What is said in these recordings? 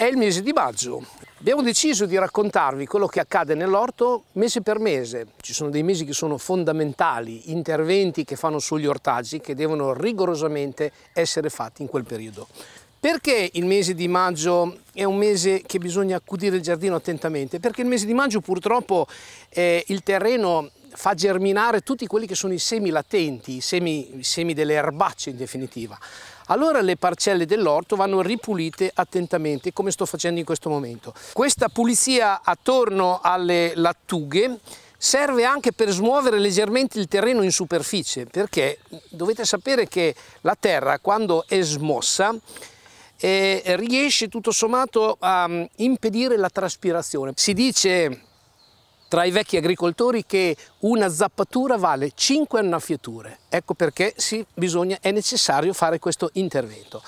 È il mese di maggio. Abbiamo deciso di raccontarvi quello che accade nell'orto mese per mese. Ci sono dei mesi che sono fondamentali, interventi che fanno sugli ortaggi che devono rigorosamente essere fatti in quel periodo. Perché il mese di maggio è un mese che bisogna accudire il giardino attentamente? Perché il mese di maggio purtroppo eh, il terreno fa germinare tutti quelli che sono i semi latenti, i semi, i semi delle erbacce in definitiva. Allora le parcelle dell'orto vanno ripulite attentamente, come sto facendo in questo momento. Questa pulizia attorno alle lattughe serve anche per smuovere leggermente il terreno in superficie, perché dovete sapere che la terra quando è smossa eh, riesce tutto sommato a mm, impedire la traspirazione. Si dice tra i vecchi agricoltori che una zappatura vale 5 annaffiature. Ecco perché sì, bisogna, è necessario fare questo intervento.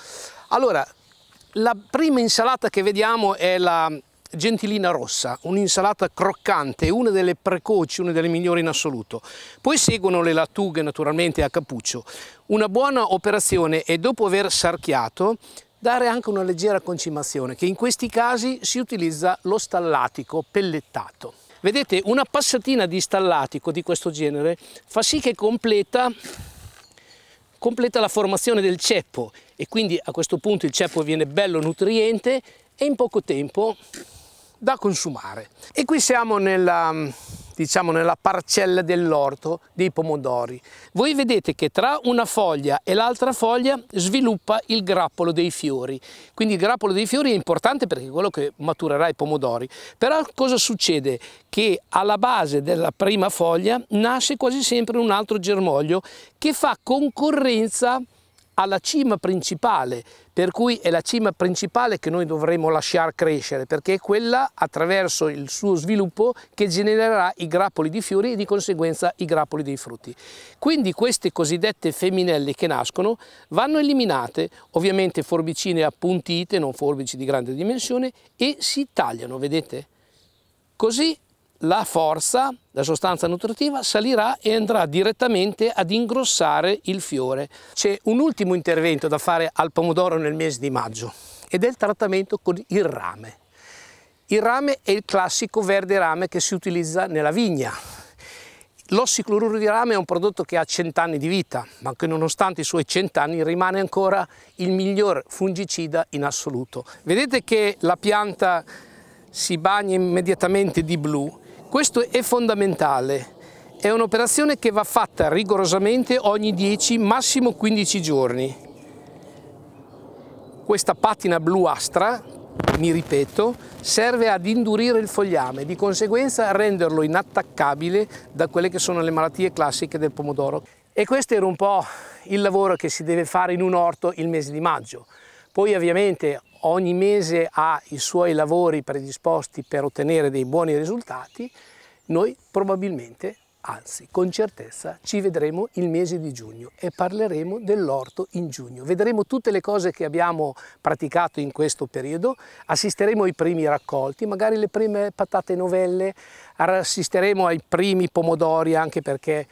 Allora, la prima insalata che vediamo è la gentilina rossa, un'insalata croccante, una delle precoci, una delle migliori in assoluto. Poi seguono le lattughe naturalmente a cappuccio. Una buona operazione è dopo aver sarchiato dare anche una leggera concimazione che in questi casi si utilizza lo stallatico pellettato. Vedete, una passatina di stallatico di questo genere fa sì che completa, completa la formazione del ceppo e quindi a questo punto il ceppo viene bello nutriente e in poco tempo da consumare. E qui siamo nella diciamo nella parcella dell'orto dei pomodori. Voi vedete che tra una foglia e l'altra foglia sviluppa il grappolo dei fiori. Quindi il grappolo dei fiori è importante perché è quello che maturerà i pomodori. Però cosa succede? Che alla base della prima foglia nasce quasi sempre un altro germoglio che fa concorrenza alla cima principale, per cui è la cima principale che noi dovremo lasciar crescere, perché è quella attraverso il suo sviluppo che genererà i grappoli di fiori e di conseguenza i grappoli dei frutti. Quindi queste cosiddette femminelle che nascono vanno eliminate, ovviamente forbicine appuntite, non forbici di grande dimensione, e si tagliano, vedete? Così la forza, la sostanza nutritiva, salirà e andrà direttamente ad ingrossare il fiore. C'è un ultimo intervento da fare al pomodoro nel mese di maggio ed è il trattamento con il rame. Il rame è il classico verde rame che si utilizza nella vigna. L'ossicloruro di rame è un prodotto che ha 100 anni di vita, ma che nonostante i suoi 100 anni rimane ancora il miglior fungicida in assoluto. Vedete che la pianta si bagna immediatamente di blu questo è fondamentale. È un'operazione che va fatta rigorosamente ogni 10, massimo 15 giorni. Questa patina bluastra, mi ripeto, serve ad indurire il fogliame, di conseguenza renderlo inattaccabile da quelle che sono le malattie classiche del pomodoro. E questo era un po' il lavoro che si deve fare in un orto il mese di maggio. Poi ovviamente ogni mese ha i suoi lavori predisposti per ottenere dei buoni risultati, noi probabilmente, anzi con certezza, ci vedremo il mese di giugno e parleremo dell'orto in giugno. Vedremo tutte le cose che abbiamo praticato in questo periodo, assisteremo ai primi raccolti, magari le prime patate novelle, assisteremo ai primi pomodori anche perché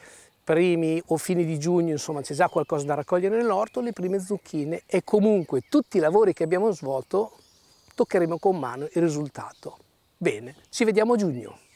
primi o fine di giugno, insomma c'è già qualcosa da raccogliere nell'orto, le prime zucchine e comunque tutti i lavori che abbiamo svolto toccheremo con mano il risultato. Bene, ci vediamo a giugno.